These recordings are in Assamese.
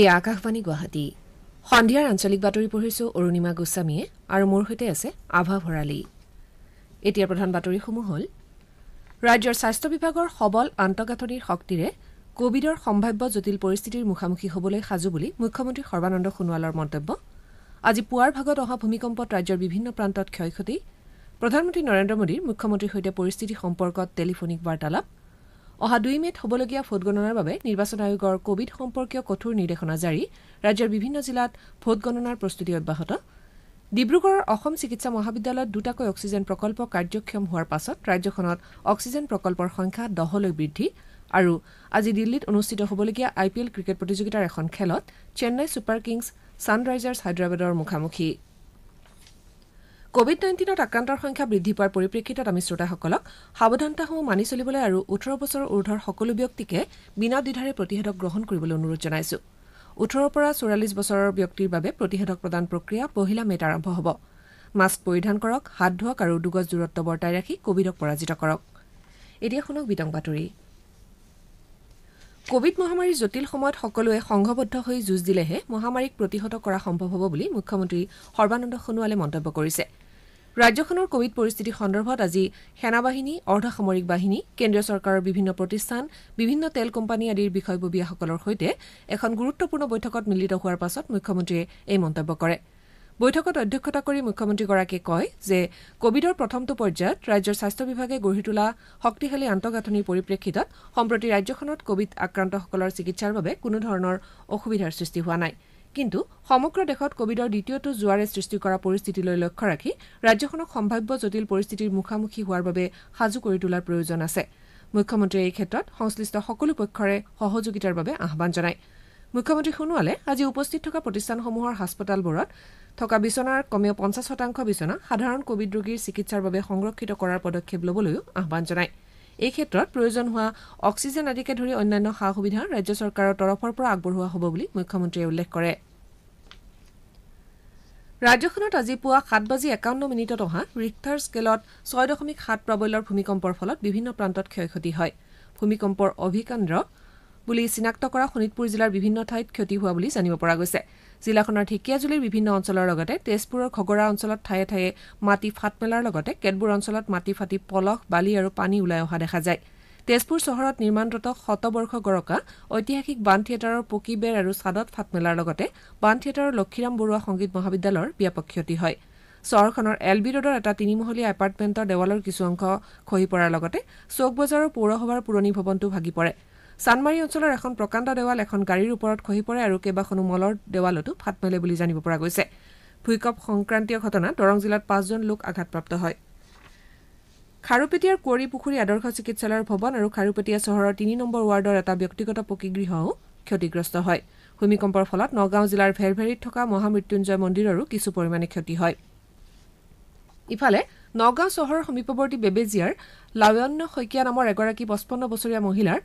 এই আকাশবাণী গুৱাহাটী সন্ধিয়াৰ আঞ্চলিক বাতৰি পঢ়িছো অৰুণিমা গোস্বামীয়ে আৰু মোৰ সৈতে আছে আভা ভৰালী এতিয়া প্ৰধান বাতৰিসমূহ হ'ল ৰাজ্যৰ স্বাস্থ্য বিভাগৰ সবল আন্তঃগাঁথনিৰ শক্তিৰে কোভিডৰ সম্ভাৱ্য জটিল পৰিস্থিতিৰ মুখামুখি হ'বলৈ সাজু বুলি মুখ্যমন্ত্ৰী সৰ্বানন্দ সোণোৱালৰ মন্তব্য আজি পুৱাৰ ভাগত অহা ভূমিকম্পত ৰাজ্যৰ বিভিন্ন প্ৰান্তত ক্ষয় ক্ষতি প্ৰধানমন্ত্ৰী নৰেন্দ্ৰ মোদীৰ মুখ্যমন্ত্ৰীৰ সৈতে পৰিস্থিতি সম্পৰ্কত টেলিফোনিক বাৰ্তালাপ অহা দুই মে'ত হ'বলগীয়া ভোটগণনাৰ বাবে নিৰ্বাচন আয়োগৰ কোৱিড সম্পৰ্কীয় কঠোৰ নিৰ্দেশনা জাৰি ৰাজ্যৰ বিভিন্ন জিলাত ভোটগণনাৰ প্ৰস্তুতি অব্যাহত ডিব্ৰুগড়ৰ অসম চিকিৎসা মহাবিদ্যালয়ত দুটাকৈ অক্সিজেন প্ৰকল্প কাৰ্যক্ষম হোৱাৰ পাছত ৰাজ্যখনত অক্সিজেন প্ৰকল্পৰ সংখ্যা দহলৈ বৃদ্ধি আৰু আজি দিল্লীত অনুষ্ঠিত হ'বলগীয়া আই পি এল ক্ৰিকেট প্ৰতিযোগিতাৰ এখন খেলত চেন্নাই ছুপাৰ কিংছ ছানৰাইজাৰ্ছ হায়দৰাবাদৰ মুখামুখি কোভিড নাইণ্টিনত আক্ৰান্তৰ সংখ্যা বৃদ্ধি পোৱাৰ পৰিপ্ৰেক্ষিতত আমি শ্ৰোতাসকলক সাৱধানতাসমূহ মানি চলিবলৈ আৰু ওঠৰ বছৰৰ ঊৰ্ধৰ সকলো ব্যক্তিকে বিনা দ্বিধাৰে প্ৰতিষেধক গ্ৰহণ কৰিবলৈ অনুৰোধ জনাইছো ওঠৰৰ পৰা চৌৰাল্লিছ বছৰৰ ব্যক্তিৰ বাবে প্ৰতিষেধক প্ৰদান প্ৰক্ৰিয়া পহিলা মেত আৰম্ভ হ'ব মাস্ক পৰিধান কৰক হাত ধোৱক আৰু দুগজ দূৰত্ব বৰ্তাই ৰাখি কোভিডক পৰাজিত কৰক কোভিড মহামাৰীৰ জটিল সময়ত সকলোৱে সংঘবদ্ধ হৈ যুঁজ দিলেহে মহামাৰীক প্ৰতিহত কৰা সম্ভৱ হ'ব বুলি মুখ্যমন্ত্ৰী সৰ্বানন্দ সোণোৱালে মন্তব্য কৰিছে ৰাজ্যখনৰ কোভিড পৰিস্থিতি সন্দৰ্ভত আজি সেনাবাহিনী অৰ্ধসামৰিক বাহিনী কেন্দ্ৰীয় চৰকাৰৰ বিভিন্ন প্ৰতিষ্ঠান বিভিন্ন তেল কোম্পানী আদিৰ বিষয়ববীয়াসকলৰ সৈতে এখন গুৰুত্বপূৰ্ণ বৈঠকত মিলিত হোৱাৰ পাছত মুখ্যমন্ত্ৰীয়ে এই মন্তব্য কৰিছে বৈঠকত অধ্যক্ষতা কৰি মুখ্যমন্ত্ৰীগৰাকীয়ে কয় যে কভিডৰ প্ৰথমটো পৰ্যায়ত ৰাজ্যৰ স্বাস্থ্য বিভাগে গঢ়ি তোলা শক্তিশালী আন্তঃগাঁথনিৰ পৰিপ্ৰেক্ষিতত সম্প্ৰতি ৰাজ্যখনত কভিড আক্ৰান্তসকলৰ চিকিৎসাৰ বাবে কোনো ধৰণৰ অসুবিধাৰ সৃষ্টি হোৱা নাই কিন্তু সমগ্ৰ দেশত কভিডৰ দ্বিতীয়টো জোৱাৰে সৃষ্টি কৰা পৰিস্থিতিলৈ লক্ষ্য ৰাখি ৰাজ্যখনক সম্ভাৱ্য জটিল পৰিস্থিতিৰ মুখামুখি হোৱাৰ বাবে সাজু কৰি তোলাৰ প্ৰয়োজন আছে মুখ্যমন্ত্ৰীয়ে এই ক্ষেত্ৰত সংশ্লিষ্ট সকলো পক্ষৰে সহযোগিতাৰ বাবে আহান জনায় মুখ্যমন্ত্ৰী সোণোৱালে আজি উপস্থিত থকা প্ৰতিষ্ঠানসমূহৰ হাস্পতালবোৰত থকা বিচনাৰ কমেও পঞ্চাছ শতাংশ বিচনা সাধাৰণ কোভিড ৰোগীৰ চিকিৎসাৰ বাবে সংৰক্ষিত কৰাৰ পদক্ষেপ ল'বলৈও আহান জনায় এই ক্ষেত্ৰত প্ৰয়োজন হোৱা অক্সিজেন আদিকে ধৰি অন্যান্য সা সুবিধা ৰাজ্য চৰকাৰৰ তৰফৰ পৰা আগবঢ়োৱা হ'ব বুলি মুখ্যমন্ত্ৰীয়ে উল্লেখ কৰে ৰাজ্যখনত আজি পুৱা সাত বাজি একাৱন্ন মিনিটত অহা ৰিক্টাৰ স্কেলত ছয় দশমিক সাত প্ৰবল্যৰ ভূমিকম্পৰ ফলত বিভিন্ন প্ৰান্তত ক্ষয় ক্ষতি হয় ভূমিকম্পৰ অভিকাণ্ড বুলি চিনাক্ত কৰা শোণিতপুৰ জিলাৰ বিভিন্ন ঠাইত ক্ষতি হোৱা বুলি জানিব পৰা গৈছে জিলাখনৰ ঢেকীয়াজুলিৰ বিভিন্ন অঞ্চলৰ লগতে তেজপুৰৰ খগৰা অঞ্চলত ঠায়ে ঠায়ে মাটি ফাট মেলাৰ লগতে কেতবোৰ অঞ্চলত মাটি ফাটি পলস বালি আৰু পানী ওলাই অহা দেখা যায় তেজপুৰ চহৰত নিৰ্মাণৰত শতবৰ্ষ গৰকা ঐতিহাসিক বান থিয়েটাৰৰ পকীবেৰ আৰু চাদত ফাট মেলাৰ লগতে বান থিয়েটাৰৰ লক্ষীৰাম বৰুৱা সংগীত মহাবিদ্যালয়ৰ ব্যাপক ক্ষতি হয় চহৰখনৰ এল বি ৰোডৰ এটা তিনিমহলীয়া এপাৰ্টমেণ্টৰ দেৱালৰ কিছু অংশ খহি পৰাৰ লগতে চৌক বজাৰৰ পৌৰসভাৰ পুৰণি ভৱনটো ভাগি পৰে চানমাৰী অঞ্চলৰ এখন প্ৰকাণ্ড দেৱাল এখন গাড়ীৰ ওপৰত খহি পৰে আৰু কেইবাখনো মলৰ দেৱালতো ফাট মেলে বুলি জানিব পৰা গৈছে ভূঁইকপ সংক্ৰান্তীয় ঘটনা দৰং জিলাত পাঁচজন লোক আঘাতপ্ৰাপ্ত হয় খাৰুপেটীয়াৰ কুঁৱৰী পুখুৰী আদৰ্শ চিকিৎসালয়ৰ ভৱন আৰু খাৰুপেটীয়া চহৰৰ তিনি নম্বৰ ৱাৰ্ডৰ এটা ব্যক্তিগত পকীগৃহও ক্ষতিগ্ৰস্ত হয় ভূমিকম্পৰ ফলত নগাঁও জিলাৰ ভেৰভেৰীত থকা মহামৃত্যুঞ্জয় মন্দিৰৰো কিছু পৰিমাণে ক্ষতি হয় ইফালে নগাঁও চহৰৰ সমীপৱৰ্তী বেবেজিয়াৰ লাৱণ্য শইকীয়া নামৰ এগৰাকী পঁচপন্ন বছৰীয়া মহিলাৰ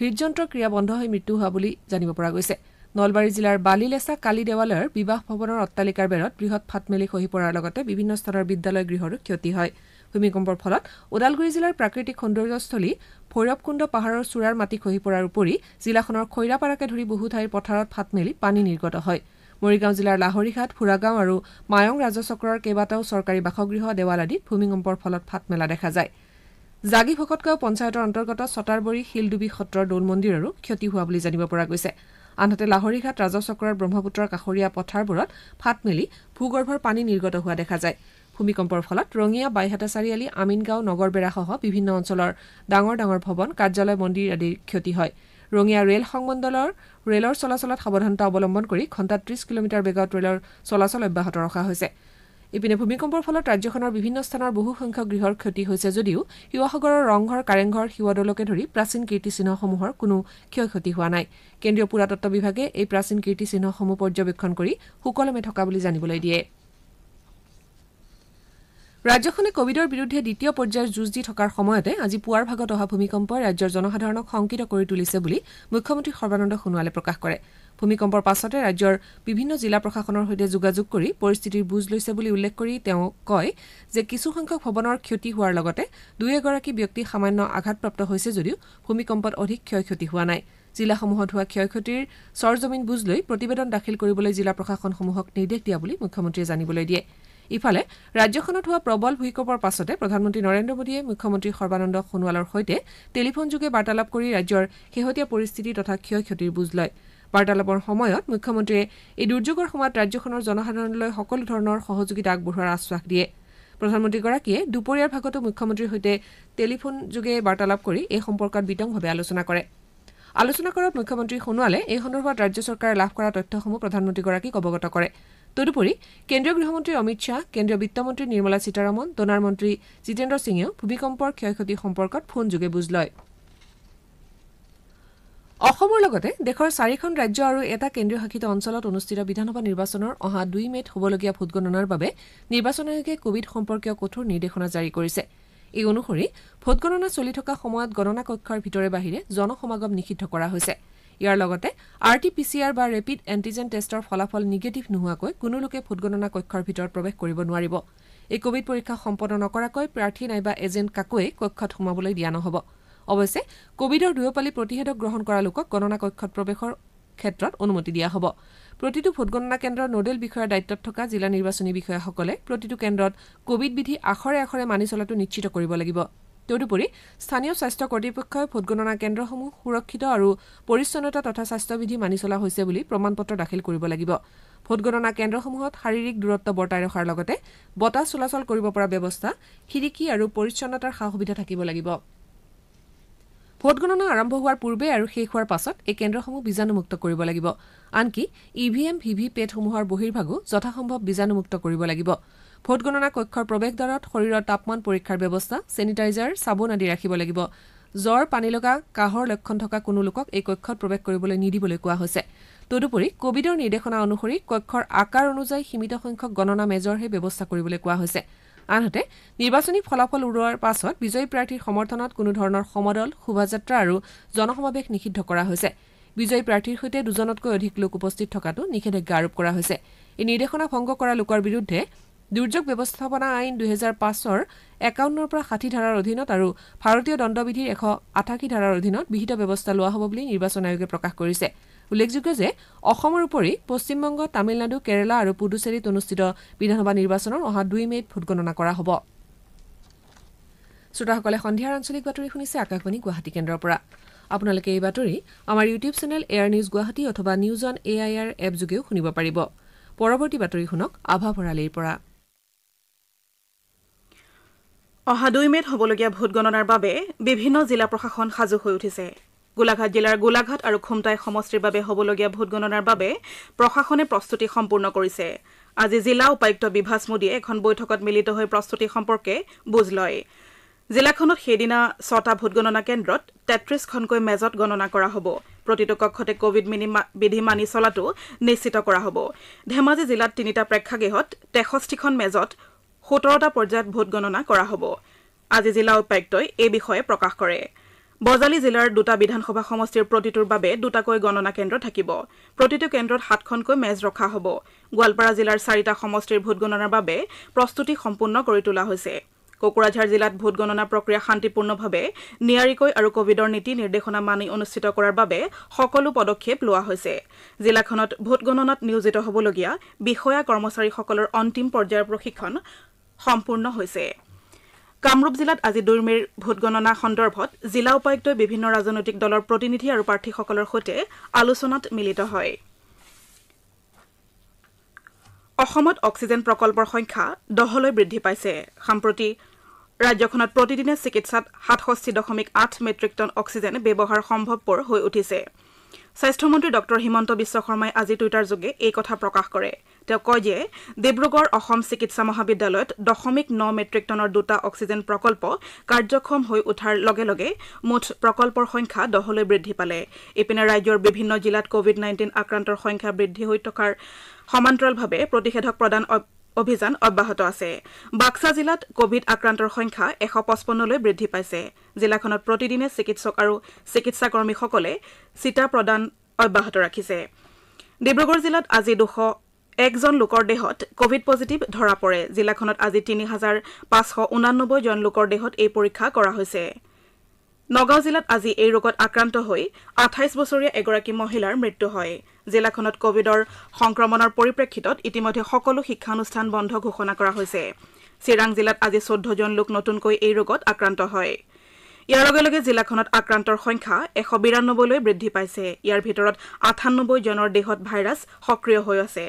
হৃদযন্ত্ৰ ক্ৰিয়া বন্ধ হৈ মৃত্যু হোৱা বুলি জানিব পৰা গৈছে নলবাৰী জিলাৰ বালিলেচা কালি দেৱালয়ৰ বিবাহ ভৱনৰ অট্টালিকাৰ বেৰত বৃহৎ ফাট মেলি খহি পৰাৰ লগতে বিভিন্ন স্থানৰ বিদ্যালয় গৃহৰো ক্ষতি হয় ভূমিকম্পৰ ফলত ওদালগুৰি জিলাৰ প্ৰাকৃতিক সৌন্দৰ্যস্থলী ভৈৰৱকুণ্ড পাহাৰৰ চূড়াৰ মাটি খহি পৰাৰ উপৰি জিলাখনৰ খৈৰাপাৰাকে ধৰি বহু ঠাইৰ পথাৰত ফাট মেলি পানী নিৰ্গত হয় মৰিগাঁও জিলাৰ লাহৰীঘাট ফুৰাগাঁও আৰু মায়ং ৰাজচক্ৰৰ কেইবাটাও চৰকাৰী বাসগৃহ দেৱাল আদিত ভূমিকম্পৰ ফলত ফাট মেলা দেখা যায় জাগি ভকতগাঁও পঞ্চায়তৰ অন্তৰ্গত ছটাৰবৰী শিলডুবি সত্ৰৰ দৌল মন্দিৰৰো ক্ষতি হোৱা বুলি জানিব পৰা গৈছে আনহাতে লাহৰীঘাট ৰাজচক্ৰৰ ব্ৰহ্মপুত্ৰৰ কাষৰীয়া পথাৰবোৰত ফাট মেলি ভূগৰ্ভৰ পানী নিৰ্গত হোৱা দেখা যায় ভূমিকম্পৰ ফলত ৰঙিয়া বাইহাটা চাৰিআলি আমিনগাঁও নগৰবেৰাসহ বিভিন্ন অঞ্চলৰ ডাঙৰ ডাঙৰ ভৱন কাৰ্যালয় মন্দিৰ আদিৰ ক্ষতি হয় ৰঙিয়া ৰেল সংমণ্ডলৰ ৰেলৰ চলাচলত সাৱধানতা অৱলম্বন কৰি ঘণ্টা ত্ৰিছ কিলোমিটাৰ বেগত ৰেলৰ চলাচল অব্যাহত ৰখা হৈছে ইপিনে ভূমিকম্পৰ ফলত ৰাজ্যখনৰ বিভিন্ন স্থানৰ বহুসংখ্যক গৃহৰ ক্ষতি হৈছে যদিও শিৱসাগৰৰ ৰংঘৰ কাৰেংঘৰ শিৱদৌলকে ধৰি প্ৰাচীন কীৰ্তিচিহ্নসমূহৰ কোনো ক্ষয় ক্ষতি হোৱা নাই কেন্দ্ৰীয় পুৰাতত্ব বিভাগে এই প্ৰাচীন কীৰ্তিচিহ্নসমূহ পৰ্যবেক্ষণ কৰি সুকলমে থকা বুলি জানিবলৈ দিয়ে ৰাজ্যখনে কোৱিডৰ বিৰুদ্ধে দ্বিতীয় পৰ্যায়ৰ যুঁজ দি থকাৰ সময়তে আজি পুৱাৰ ভাগত অহা ভূমিকম্পই ৰাজ্যৰ জনসাধাৰণক শংকিত কৰি তুলিছে বুলি মুখ্যমন্ত্ৰী সৰ্বানন্দ সোণোৱালে প্ৰকাশ কৰিছে ভূমিকম্পৰ পাছতে ৰাজ্যৰ বিভিন্ন জিলা প্ৰশাসনৰ সৈতে যোগাযোগ কৰি পৰিস্থিতিৰ বুজ লৈছে বুলি উল্লেখ কৰি তেওঁ কয় যে কিছুসংখ্যক ভৱনৰ ক্ষতি হোৱাৰ লগতে দুই এগৰাকী ব্যক্তি সামান্য আঘাতপ্ৰাপ্ত হৈছে যদিও ভূমিকম্পত অধিক ক্ষয় ক্ষতি হোৱা নাই জিলাসমূহত হোৱা ক্ষয় ক্ষতিৰ চৰজমিন বুজ লৈ প্ৰতিবেদন দাখিল কৰিবলৈ জিলা প্ৰশাসনসমূহক নিৰ্দেশ দিয়া বুলি মুখ্যমন্ত্ৰীয়ে জানিবলৈ দিয়ে ইফালে ৰাজ্যখনত হোৱা প্ৰবল ভূঁইকপৰ পাছতে প্ৰধানমন্ত্ৰী নৰেন্দ্ৰ মোদীয়ে মুখ্যমন্ত্ৰী সৰ্বানন্দ সোণোৱালৰ সৈতে টেলিফোনযোগে বাৰ্তালাপ কৰি ৰাজ্যৰ শেহতীয়া পৰিস্থিতি তথা ক্ষয় ক্ষতিৰ বুজ লয় বাৰ্তালাপৰ সময়ত মুখ্যমন্ত্ৰীয়ে এই দুৰ্যোগৰ সময়ত ৰাজ্যখনৰ জনসাধাৰণলৈ সকলো ধৰণৰ সহযোগিতা আগবঢ়োৱাৰ আশ্বাস দিয়ে প্ৰধানমন্ত্ৰীগৰাকীয়ে দুপৰীয়াৰ ভাগতো মুখ্যমন্ত্ৰীৰ সৈতে টেলিফোনযোগে বাৰ্তালাপ কৰি এই সম্পৰ্কত বিতংভাৱে আলোচনা কৰে আলোচনা কৰাত মুখ্যমন্ত্ৰী সোণোৱালে এই সন্দৰ্ভত ৰাজ্য চৰকাৰে লাভ কৰা তথ্যসমূহ প্ৰধানমন্ত্ৰীগৰাকীক অৱগত কৰে তদুপৰি কেন্দ্ৰীয় গৃহমন্ত্ৰী অমিত শ্বাহ কেন্দ্ৰীয় বিত্তমন্ত্ৰী নিৰ্মলা সীতাৰমন ডনাৰ মন্ত্ৰী জিতেন্দ্ৰ সিঙেও ভূমিকম্পৰ ক্ষয় ক্ষতি সম্পৰ্কত ফোনযোগে বুজ লয় অসমৰ লগতে দেশৰ চাৰিখন ৰাজ্য আৰু এটা কেন্দ্ৰীয় শাসিত অঞ্চলত অনুষ্ঠিত বিধানসভা নিৰ্বাচনৰ অহা দুই মে'ত হ'বলগীয়া ভোটগণনাৰ বাবে নিৰ্বাচন আয়োগে কোভিড সম্পৰ্কীয় কঠোৰ নিৰ্দেশনা জাৰি কৰিছে এই অনুসৰি ভোটগণনা চলি থকা সময়ত গণনা কক্ষৰ ভিতৰে বাহিৰে জনসমাগম নিষিদ্ধ কৰা হৈছে ইয়াৰ লগতে R T P C R বা ৰেপিড এণ্টিজেন টেষ্টৰ ফলাফল নিগেটিভ নোহোৱাকৈ কোনো লোকে ভোটগণনা কক্ষৰ ভিতৰত প্ৰৱেশ কৰিব নোৱাৰিব এই কোভিড পৰীক্ষা সম্পন্ন নকৰাকৈ প্ৰাৰ্থী নাইবা এজেণ্ট কাকোৱে কক্ষত সোমাবলৈ দিয়া নহ'ব অৱশ্যে কোভিডৰ দুয়োপালি প্ৰতিষেধক গ্ৰহণ কৰা লোকক গণনা কক্ষত প্ৰৱেশৰ ক্ষেত্ৰত অনুমতি দিয়া হ'ব প্ৰতিটো ভোটগণনা কেন্দ্ৰৰ নডেল বিষয়াৰ দায়িত্বত থকা জিলা নিৰ্বাচনী বিষয়াসকলে প্ৰতিটো কেন্দ্ৰত কোভিড বিধি আখৰে আখৰে মানি চলাটো নিশ্চিত কৰিব লাগিব তদুপৰি স্থানীয় স্বাস্থ্য কৰ্তৃপক্ষই ভোটগণনা কেন্দ্ৰসমূহ সুৰক্ষিত আৰু পৰিচ্ছন্নতা তথা স্বাস্থ্যবিধি মানি চলা হৈছে বুলি প্ৰমাণ পত্ৰ দাখিল কৰিব লাগিব ভোটগণনা কেন্দ্ৰসমূহত শাৰীৰিক দূৰত্ব বৰ্তাই ৰখাৰ লগতে বতাহ চলাচল কৰিব পৰা ব্যৱস্থা খিৰিকী আৰু পৰিচ্ছন্নতাৰ সা সুবিধা থাকিব লাগিব ভোটগণনা আৰম্ভ হোৱাৰ পূৰ্বে আৰু শেষ হোৱাৰ পাছত এই কেন্দ্ৰসমূহ বীজাণুমুক্ত কৰিব লাগিব আনকি E V M V V পেটসমূহৰ বহিৰ্ভাগো যথাসম্ভৱ বীজাণুমুক্ত কৰিব লাগিব ভোটগণনা কক্ষৰ প্ৰৱেশদ্বাৰত শৰীৰৰ তাপমান পৰীক্ষাৰ ব্যৱস্থা ছেনিটাইজাৰ চাবোন আদি ৰাখিব লাগিব জ্বৰ পানী লগা কাহৰ লক্ষণ থকা কোনো লোকক এই কক্ষত প্ৰৱেশ কৰিবলৈ নিদিবলৈ কোৱা হৈছে তদুপৰি কোভিডৰ নিৰ্দেশনা অনুসৰি কক্ষৰ আকাৰ অনুযায়ী সীমিত সংখ্যক গণনা মেজৰহে ব্যৱস্থা কৰিবলৈ কোৱা হৈছে আনহাতে নিৰ্বাচনী ফলাফল উৰোৱাৰ পাছত বিজয়ী প্ৰাৰ্থীৰ সমৰ্থনত কোনো ধৰণৰ সমদল শোভাযাত্ৰা আৰু জনসমাৱেশ নিষিদ্ধ কৰা হৈছে বিজয়ী প্ৰাৰ্থীৰ সৈতে দুজনতকৈ অধিক লোক উপস্থিত থকাটো নিষেধাজ্ঞা আৰোপ কৰা হৈছে এই নিৰ্দেশনা ভংগ কৰা লোকৰ বিৰুদ্ধে দুৰ্যোগ ব্যৱস্থাপনা আইন দুহেজাৰ পাঁচৰ একাৱন্নৰ পৰা ষাঠি ধাৰাৰ অধীনত আৰু ভাৰতীয় দণ্ডবিধিৰ এশ আঠাশী ধাৰাৰ অধীনত বিহিত ব্যৱস্থা লোৱা হ'ব বুলি নিৰ্বাচন আয়োগে প্ৰকাশ কৰিছে উল্লেখযোগ্য যে অসমৰ উপৰি পশ্চিমবংগ তামিলনাডু কেৰালা আৰু পুডুচেৰীত অনুষ্ঠিত বিধানসভা নিৰ্বাচনৰ অহা দুই মে'ত ভোটগণনা কৰা হ'ব শ্ৰোতাসকলে সন্ধিয়াৰ আঞ্চলিক বাতৰি শুনিছে আকাশবাণী গুৱাহাটী কেন্দ্ৰৰ পৰা আপোনালোকে এই বাতৰি আমাৰ YouTube channel air news Guwahati অথবা news on A I R এপযোগেও শুনিব পাৰিব পৰৱৰ্তী বাতৰি শুনক আভা ভৰালীৰ পৰা অহা দুই মে'ত হ'বলগীয়া ভোটগণনাৰ বাবে বিভিন্ন জিলা প্ৰশাসন সাজু হৈ উঠিছে গোলাঘাট জিলাৰ গোলাঘাট আৰু খুমটাই সমষ্টিৰ বাবে হ'বলগীয়া ভোটগণনাৰ বাবে প্ৰশাসনে প্ৰস্তুতি সম্পূৰ্ণ কৰিছে আজি জিলা উপায়ুক্ত বিভাষ মোদীয়ে এখন বৈঠকত মিলিত হৈ প্ৰস্তুতি সম্পৰ্কে বুজ লয় জিলাখনত সেইদিনা ছটা ভোটগণনা কেন্দ্ৰত তেত্ৰিশখনকৈ মেজত গণনা কৰা হ'ব প্ৰতিটো কক্ষতে কোভিড বিধি মানি চলাটো নিশ্চিত কৰা হ'ব ধেমাজি জিলাত তিনিটা প্ৰেক্ষাগৃহত তেষষ্ঠিখন মেজত সোতৰটা পৰ্যায়ত ভোটগণনা কৰা হ'ব আজি জিলা উপায়ুক্তই এই বিষয়ে প্ৰকাশ কৰে বজালী জিলাৰ দুটা বিধানসভা সমষ্টিৰ প্ৰতিটোৰ বাবে দুটাকৈ গণনা কেন্দ্ৰ থাকিব প্ৰতিটো কেন্দ্ৰত সাতখনকৈ মেজ ৰখা হ'ব গোৱালপাৰা জিলাৰ চাৰিটা সমষ্টিৰ ভোটগণনাৰ বাবে প্ৰস্তুতি সম্পূৰ্ণ কৰি তোলা হৈছে কোকৰাঝাৰ জিলাত ভোটগণনা প্ৰক্ৰিয়া শান্তিপূৰ্ণভাৱে নিয়াৰিকৈ আৰু কভিডৰ নীতি নিৰ্দেশনা মানি অনুষ্ঠিত কৰাৰ বাবে সকলো পদক্ষেপ লোৱা হৈছে জিলাখনত ভোটগণনাত নিয়োজিত হ'বলগীয়া বিষয়া কৰ্মচাৰীসকলৰ অন্তিম পৰ্যায়ৰ প্ৰশিক্ষণ সম্পূৰ্ণ হৈছে কামৰূপ জিলাত আজি দুৰ্মিৰ ভোটগণনা সন্দৰ্ভত জিলা উপায়ুক্তই বিভিন্ন ৰাজনৈতিক দলৰ প্ৰতিনিধি আৰু প্ৰাৰ্থীসকলৰ সৈতে আলোচনাত মিলিত হয় অসমত অক্সিজেন প্ৰকল্পৰ সংখ্যা দহলৈ বৃদ্ধি পাইছে সম্প্ৰতি ৰাজ্যখনত প্ৰতিদিনে চিকিৎসাত সাতষষ্ঠি দশমিক আঠ মেট্ৰিক টন অক্সিজেন ব্যৱহাৰ সম্ভৱপৰ হৈ উঠিছে স্বাস্থ্যমন্ত্ৰী ডঃ হিমন্ত বিশ্ব শৰ্মাই আজি টুইটাৰযোগে এই কথা প্ৰকাশ কৰিছে তেওঁ কয় যে ডিব্ৰুগড় অসম চিকিৎসা মহাবিদ্যালয়ত দশমিক ন মেট্ৰিক টনৰ দুটা অক্সিজেন প্ৰকল্প কাৰ্যক্ষম হৈ উঠাৰ লগে লগে মুঠ প্ৰকল্পৰ সংখ্যা দহলৈ বৃদ্ধি পালে ইপিনে ৰাজ্যৰ বিভিন্ন জিলাত কোভিড নাইণ্টিন আক্ৰান্তৰ সংখ্যা বৃদ্ধি হৈ থকাৰ সমান্তৰালভাৱে প্ৰতিষেধক প্ৰদান অভিযান অব্যাহত আছে বাক্সা জিলাত কোভিড আক্ৰান্তৰ সংখ্যা এশ পঁচপন্নলৈ বৃদ্ধি পাইছে জিলাখনত প্ৰতিদিনে চিকিৎসক আৰু চিকিৎসাকৰ্মীসকলে চিটা প্ৰদান অব্যাহত ৰাখিছে ডিব্ৰুগড় জিলাত আজি দুশ একজন লোকৰ দেহত কোভিড পজিটিভ ধৰা পৰে জিলাখনত আজি তিনি হাজাৰ পাঁচশ ঊনানব্বৈ জন লোকৰ দেহত এই পৰীক্ষা কৰা হৈছে নগাঁও জিলাত আজি এই ৰোগত আক্ৰান্ত হৈ আঠাইছ বছৰীয়া এগৰাকী মহিলাৰ মৃত্যু হয় জিলাখনত কোভিডৰ সংক্ৰমণৰ পৰিপ্ৰেক্ষিতত ইতিমধ্যে সকলো শিক্ষানুষ্ঠান বন্ধ ঘোষণা কৰা হৈছে চিৰাং জিলাত আজি চৈধ্যজন লোক নতুনকৈ এই ৰোগত আক্ৰান্ত হয় ইয়াৰ লগে লগে জিলাখনত আক্ৰান্তৰ সংখ্যা এশ বিৰান্নব্বৈলৈ বৃদ্ধি পাইছে ইয়াৰ ভিতৰত আঠান্নব্বৈজনৰ দেহত ভাইৰাছ সক্ৰিয় হৈ আছে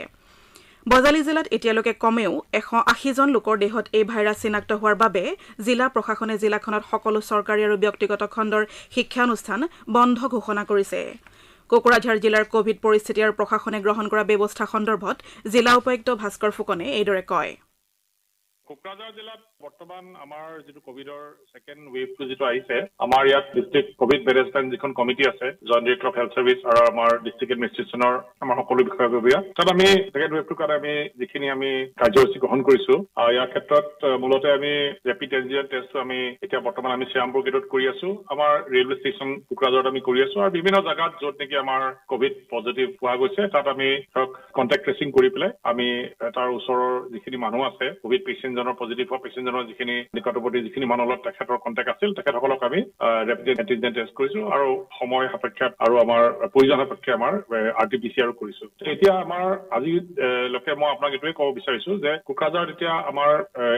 বজালি জিলাত এতিয়ালৈকে কমেও এশ আশীজন লোকৰ দেহত এই ভাইৰাছ চিনাক্ত হোৱাৰ বাবে জিলা প্ৰশাসনে জিলাখনত সকলো চৰকাৰী আৰু ব্যক্তিগত খণ্ডৰ শিক্ষানুষ্ঠান বন্ধ ঘোষণা কৰিছে কোকৰাঝাৰ জিলাৰ কভিড পৰিস্থিতি আৰু প্ৰশাসনে গ্ৰহণ কৰা ব্যৱস্থা সন্দৰ্ভত জিলা উপায়ুক্ত ভাস্কৰ ফুকনে এইদৰে কয় কোকৰাঝাৰ জিলাত বৰ্তমান আমাৰ যিটো কভিডৰ ছেকেণ্ড ৱেভটো যিটো আহিছে আমাৰ ইয়াত ডিষ্ট্ৰিক্ট কভিড মেনেজমেণ্ট যিখন কমিটি আছে joint director of health services আৰু আমাৰ ডিষ্ট্ৰিক্ট এডমিনিষ্ট্ৰেশ্যনৰ আমাৰ সকলো বিষয়া তাত আমি ছেকেণ্ড ৱেভটোৰ কাৰণে আমি যিখিনি আমি কাৰ্যসূচী গ্ৰহণ কৰিছো আৰু ইয়াৰ ক্ষেত্ৰত মূলতে আমি ৰেপিড এণ্টিজেন টেষ্টটো আমি এতিয়া বৰ্তমান আমি শ্ৰীৰামপুৰ গেটত কৰি আছো আমাৰ ৰেলৱে ষ্টেচন কোকৰাঝাৰত আমি কৰি আছো আৰু বিভিন্ন জেগাত য'ত নেকি আমাৰ কভিড পজিটিভ পোৱা গৈছে তাত আমি ধৰক কণ্টেক্ট ট্ৰেচিং কৰি পেলাই আমি তাৰ ওচৰৰ যিখিনি মানুহ আছে কভিড পেচেণ্টজনৰ পজিটিভ হোৱা পেচেণ্ট তিনিজনৰ যিখিনি নিকটৱৰ্তী যিখিনি মানুহৰ লগত তেখেতৰ কণ্টেক্ট আছিল তেখেতসকলক আমি ৰেপিড এণ্টিজেন টেষ্ট কৰিছো আৰু সময় সাপেক্ষে আৰু আমাৰ প্ৰয়োজন সাপেক্ষে আমাৰ আৰ টি পি চি আৰু কৰিছো এতিয়া আমাৰ আজিলৈকে মই আপোনাক এইটোৱে ক'ব বিচাৰিছো যে কোকৰাঝাৰত এতিয়া আমাৰ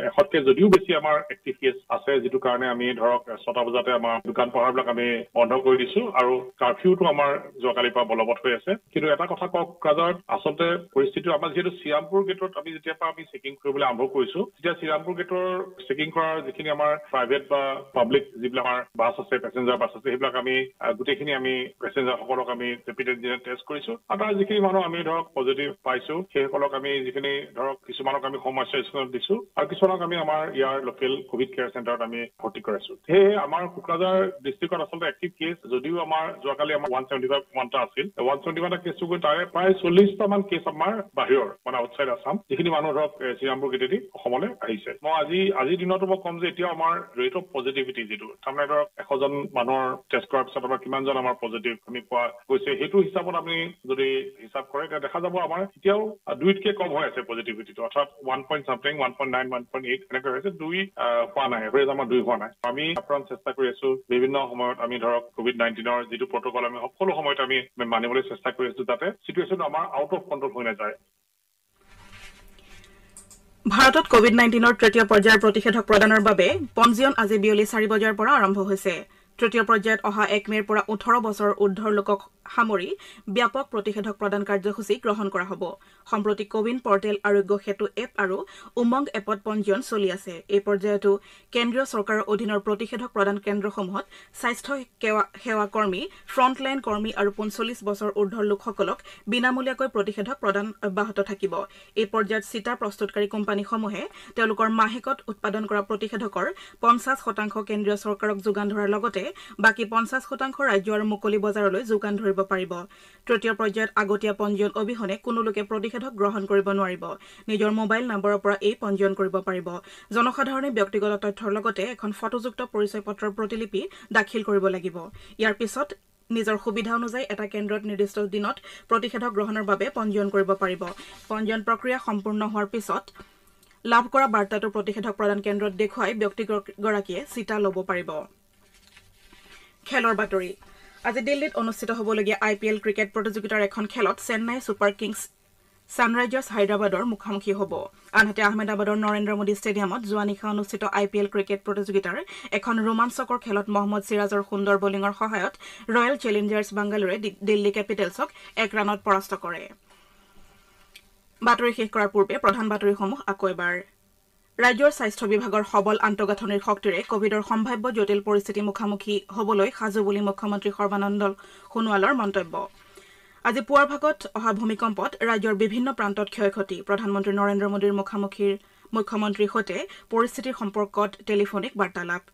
এশতকে যদিও বেছি আমাৰ এক্টিভ কেছ আছে যিটো কাৰণে আমি ধৰক ছটা বজাতে আমাৰ দোকান পোহাৰবিলাক আমি বন্ধ কৰি দিছো আৰু কাৰ্ফিউটো আমাৰ যোৱাকালিৰ পৰা বলবৎ হৈ আছে কিন্তু এটা কথা কওঁ কোকৰাঝাৰত আচলতে পৰিস্থিতিটো আমাৰ যিহেতু চিৰামপুৰ গেটত আমি যেতিয়াৰ পৰা আমি চেকিং কৰিবলৈ আৰম্ভ কৰিছো তেতিয়া চিৰামপুৰ গেটৰ বাছবোৰ চেকিং কৰাৰ যিখিনি আমাৰ প্ৰাইভেট বা পাব্লিক যিবিলাক আমাৰ বাছ আছে পেচেঞ্জাৰ বাছ আছে সেইবিলাক আমি গোটেইখিনি আমি পেচেঞ্জাৰসকলক আমি ৰেপিড এণ্টিজেন টেষ্ট কৰিছো আৰু তাৰ যিখিনি মানুহ আমি ধৰক পজিটিভ পাইছো সেইসকলক আমি যিখিনি ধৰক কিছুমানক আমি হোম আইচলেচনত দিছো আৰু কিছুমানক আমি আমাৰ ইয়াৰ লোকেল কভিড কেয়াৰ চেণ্টাৰত আমি ভৰ্তি কৰাইছো সেয়েহে আমাৰ কোকৰাঝাৰ ডিষ্ট্ৰিক্টত আচলতে এক্টিভ কেছ যদিও আমাৰ যোৱাকালি আমাৰ ওৱান চেভেণ্টি ফাইভ ৱানটা আছিল ওৱান চেভেণ্টি ফাইভ কেছ গৈ তাৰে প্ৰায় চল্লিছটামান কেছ আমাৰ বাহিৰৰ মানে আউটছাইড আছাম যিখিনি মানুহ ধৰক শ্ৰীৰামপুৰ কেতিয়াদি অসমলৈ আহিছে মই আজি আজিৰ দিনতো মই কম যে এতিয়া আমাৰ ৰেট অফ পজিটিভিটি যিটো তাৰমানে ধৰক এশজন মানুহৰ টেষ্ট কৰাৰ পিছত আমাৰ কিমানজন আমাৰ পজিটিভ আমি পোৱা গৈছে সেইটো হিচাপত আমি যদি হিচাপ কৰে তেতিয়া দেখা যাব আমাৰ এতিয়াও দুইতকে কম হৈ আছে পজিটিভিটিটো অৰ্থাৎ one point something one point nine one point eight এনেকৈ হৈছে দুই হোৱা নাই এভাৰেজ আমাৰ দুই হোৱা নাই আমি আপ্ৰাণ চেষ্টা কৰি আছো বিভিন্ন সময়ত আমি ধৰক কভিড নাইণ্টিনৰ যিটো প্ৰটকল আমি সকলো সময়ত আমি মানিবলৈ চেষ্টা কৰি আছো যাতে চিটুৱেশ্যনটো আমাৰ আউট অফ কণ্ট্ৰল হৈ নাযায় ভাৰতত কোভিড নাইণ্টিনৰ তৃতীয় পৰ্যায়ৰ প্ৰতিষেধক প্ৰদানৰ বাবে পঞ্জীয়ন আজি বিয়লি চাৰি বজাৰ পৰা আৰম্ভ হৈছে তৃতীয় পৰ্যায়ত অহা এক মেৰ পৰা ওঠৰ বছৰৰ উৰ্ধৰ লোকক সামৰি ব্যাপক প্ৰতিষেধক প্ৰদান কাৰ্যসূচী গ্ৰহণ কৰা হ'ব সম্প্ৰতি কোৱিন পৰ্টেল আৰোগ্য সেতু এপ আৰু উমংগ এপত পঞ্জীয়ন চলি আছে এই পৰ্যায়তো কেন্দ্ৰীয় চৰকাৰৰ অধীনৰ প্ৰতিষেধক প্ৰদান কেন্দ্ৰসমূহত স্বাস্থ্য সেৱা কৰ্মী ফ্ৰণ্টলাইন কৰ্মী আৰু পঞ্চল্লিছ বছৰ ঊৰ্ধৰ লোকসকলক বিনামূলীয়াকৈ প্ৰতিষেধক প্ৰদান অব্যাহত থাকিব এই পৰ্যায়ত চিতা প্ৰস্তুতকাৰী কোম্পানীসমূহে তেওঁলোকৰ মাহেকত উৎপাদন কৰা প্ৰতিষেধকৰ পঞ্চাছ শতাংশ কেন্দ্ৰীয় চৰকাৰক যোগান ধৰাৰ লগতে বাকী পঞ্চাছ শতাংশ ৰাজ্য আৰু মুকলি বজাৰলৈ যোগান ধৰিব কৰিব পাৰিব তৃতীয় পৰ্যায়ত আগতীয়া পঞ্জীয়ন অবিহনে কোনো লোকে প্ৰতিষেধক গ্ৰহণ কৰিব নোৱাৰিব নিজৰ মোবাইল নম্বৰৰ পৰা এই পঞ্জীয়ন কৰিব পাৰিব জনসাধাৰণে ব্যক্তিগত তথ্যৰ লগতে এখন ফটোযুক্ত পৰিচয় পত্ৰৰ প্ৰতিলিপি দাখিল কৰিব লাগিব ইয়াৰ পিছত নিজৰ সুবিধা অনুযায়ী এটা কেন্দ্ৰত নিৰ্দিষ্ট দিনত প্ৰতিষেধক গ্ৰহণৰ বাবে পঞ্জীয়ন কৰিব পাৰিব পঞ্জীয়ন প্ৰক্ৰিয়া সম্পূৰ্ণ হোৱাৰ পিছত লাভ কৰা বাৰ্তাটো প্ৰতিষেধক প্ৰদান কেন্দ্ৰত দেখুৱাই ব্যক্তিগৰাকীয়ে চিটা ল'ব পাৰিব আজি দিল্লীত অনুষ্ঠিত হ'বলগীয়া আই পি এল ক্ৰিকেট প্ৰতিযোগিতাৰ এখন খেলত চেন্নাই ছুপাৰ কিংছ ছানৰাইজাৰ্ছ হায়দৰাবাদৰ মুখামুখি হ'ব আনহাতে আহমেদাবাদৰ নৰেন্দ্ৰ মোদী ষ্টেডিয়ামত যোৱা নিশা অনুষ্ঠিত আই পি এল ক্ৰিকেট প্ৰতিযোগিতাৰ এখন ৰোমাঞ্চকৰ খেলত মহম্মদ চিৰাজৰ সুন্দৰ বলিঙৰ সহায়ত ৰয়েল চেলেঞ্জাৰ্ছ বাংগালোৰে দিল্লী কেপিটেলছক এক ৰাণত পৰাস্ত কৰে ৰাজ্যৰ স্বাস্থ্য বিভাগৰ সবল আন্তঃগাঁথনিৰ শক্তিৰে কভিডৰ সম্ভাৱ্য জটিল পৰিস্থিতি মুখামুখি হ'বলৈ সাজু বুলি মুখ্যমন্ত্ৰী সৰ্বানন্দ সোণোৱালৰ মন্তব্য আজি পুৱাৰ ভাগত অহা ভূমিকম্পত ৰাজ্যৰ বিভিন্ন প্ৰান্তত ক্ষয় ক্ষতি প্ৰধানমন্ত্ৰী নৰেন্দ্ৰ মোদীৰ মুখামুখিৰ মুখ্যমন্ত্ৰীৰ সৈতে পৰিস্থিতিৰ সম্পৰ্কত টেলিফোনিক বাৰ্তালাপ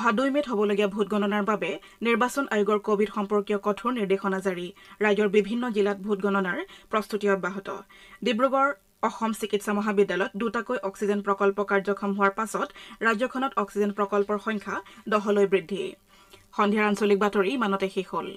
অহা দুই মে'ত হ'বলগীয়া ভোটগণনাৰ বাবে নিৰ্বাচন আয়োগৰ কভিড সম্পৰ্কীয় কঠোৰ নিৰ্দেশনা জাৰি ৰাজ্যৰ বিভিন্ন জিলাত ভোটগণনাৰ প্ৰস্তুতি অব্যাহত ডিব্ৰুগড় অসম চিকিৎসা মহাবিদ্যালয়ত দুটাকৈ অক্সিজেন প্ৰকল্প কাৰ্যক্ষম হোৱাৰ পাছত ৰাজ্যখনত অক্সিজেন প্ৰকল্পৰ সংখ্যা দহলৈ বৃদ্ধি সন্ধিয়াৰ আঞ্চলিক বাতৰি মানতে শেষ হ'ল